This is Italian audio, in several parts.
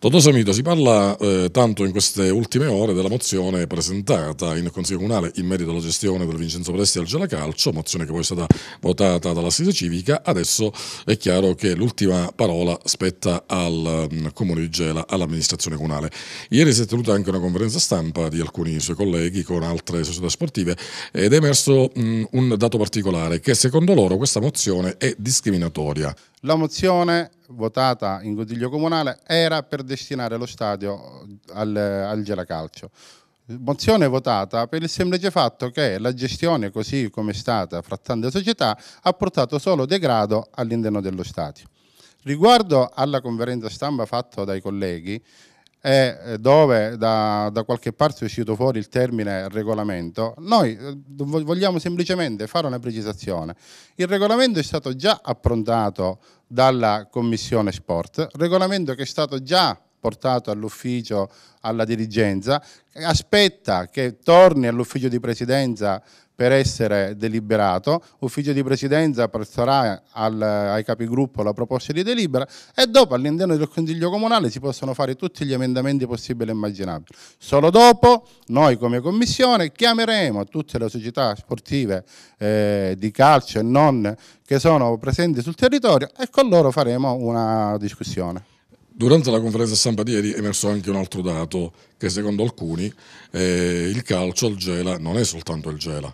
Dottor Samito, si parla eh, tanto in queste ultime ore della mozione presentata in Consiglio Comunale in merito alla gestione del Vincenzo Presti al Gelacalcio, mozione che poi è stata votata dall'Assise Civica. Adesso è chiaro che l'ultima parola spetta al um, Comune di Gela, all'amministrazione comunale. Ieri si è tenuta anche una conferenza stampa di alcuni suoi colleghi con altre società sportive ed è emerso mh, mm, un dato particolare che secondo loro questa mozione è discriminatoria. La mozione votata in Consiglio Comunale era per destinare lo stadio al, al Geracalcio. Mozione votata per il semplice fatto che la gestione, così come è stata fra tante società, ha portato solo degrado all'interno dello stadio. Riguardo alla conferenza stampa fatta dai colleghi, e eh, dove da, da, qualche parte è uscito fuori il termine regolamento, noi eh, vogliamo semplicemente fare una precisazione. Il regolamento è stato già approntato dalla Commissione Sport, regolamento che è stato già portato all'ufficio, alla dirigenza, aspetta che torni all'ufficio di presidenza per essere deliberato, l'ufficio di presidenza presterà al, ai capigruppo la proposta di delibera e dopo all'interno del Consiglio Comunale si possono fare tutti gli emendamenti possibili e immaginabili. Solo dopo noi come Commissione chiameremo tutte le società sportive eh, di calcio e non che sono presenti sul territorio e con loro faremo una discussione. Durante la conferenza stampa di ieri è emerso anche un altro dato, che secondo alcuni eh, il calcio al Gela non è soltanto il Gela.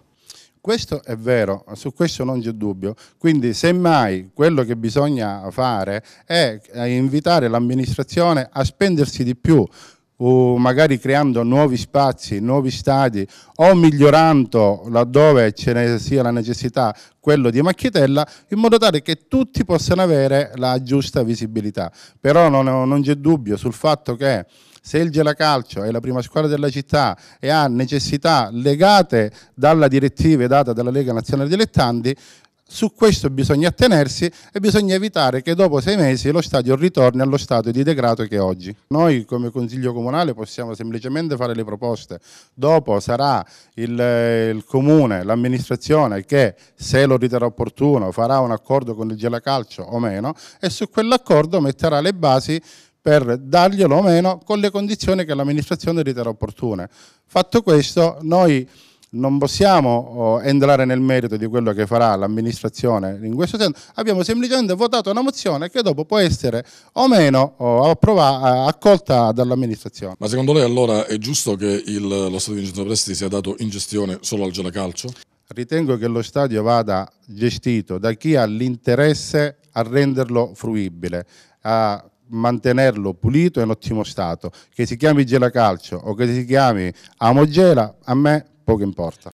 Questo è vero, su questo non c'è dubbio. Quindi semmai quello che bisogna fare è invitare l'amministrazione a spendersi di più o magari creando nuovi spazi, nuovi stadi o migliorando laddove ce ne sia la necessità quello di Macchietella in modo tale che tutti possano avere la giusta visibilità. Però non, non c'è dubbio sul fatto che se il Gelacalcio è la prima squadra della città e ha necessità legate dalla direttiva data dalla Lega Nazionale Dilettanti, su questo bisogna attenersi e bisogna evitare che dopo sei mesi lo stadio ritorni allo stato di degrado che è oggi. Noi come Consiglio Comunale possiamo semplicemente fare le proposte, dopo sarà il, il Comune, l'amministrazione che se lo riterrà opportuno farà un accordo con il Gelacalcio o meno e su quell'accordo metterà le basi per darglielo o meno con le condizioni che l'amministrazione riterrà opportune. Fatto questo noi non possiamo eh, entrare nel merito di quello che farà l'amministrazione in questo senso, abbiamo semplicemente votato una mozione che dopo può essere o meno eh, eh, accolta dall'amministrazione. Ma secondo lei allora è giusto che il, lo Stato di Vincenzo Presti sia dato in gestione solo al Gelacalcio? Ritengo che lo stadio vada gestito da chi ha l'interesse a renderlo fruibile, a mantenerlo pulito e in ottimo stato. Che si chiami Gela Calcio o che si chiami Amogela, a me pouco importa.